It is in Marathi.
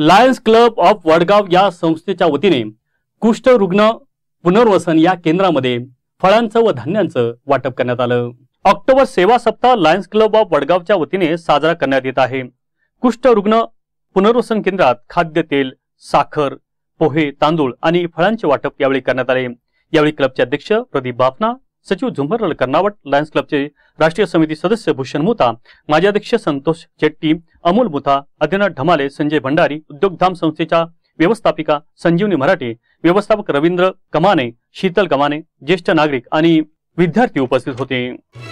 लायन्स क्लब ऑफ वडगाव या संस्थेच्या वतीने कुष्ठरुग्ण पुनर्वसन या केंद्रामध्ये फळांचं व धान्यांचं वाटप करण्यात आलं ऑक्टोबर सेवा सप्ताह लायन्स क्लब ऑफ वडगावच्या वतीने साजरा करण्यात येत आहे कुष्ठरुग्ण पुनर्वसन केंद्रात खाद्य तेल साखर पोहे तांदूळ आणि फळांचे वाटप यावेळी करण्यात आले यावेळी क्लबचे अध्यक्ष प्रदीप बापना सचिव झुंबरल कर्नावट लायन्स क्लबचे राष्ट्रीय समिती सदस्य भूषण मुथा माजी अध्यक्ष संतोष चेट्टी अमोल मुथा आदिनाथ ढमाले संजय भंडारी उद्योगधाम संस्थेच्या व्यवस्थापिका संजीवनी मराठे व्यवस्थापक रवींद्र कमाने शीतल कमाने ज्येष्ठ नागरिक आणि विद्यार्थी उपस्थित होते